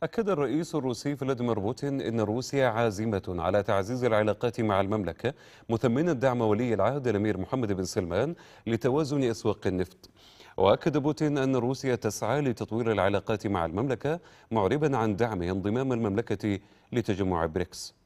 أكد الرئيس الروسي فلاديمير بوتين أن روسيا عازمة على تعزيز العلاقات مع المملكة مثمنا دعم ولي العهد الأمير محمد بن سلمان لتوازن أسواق النفط وأكد بوتين أن روسيا تسعى لتطوير العلاقات مع المملكة معربا عن دعم انضمام المملكة لتجمع بريكس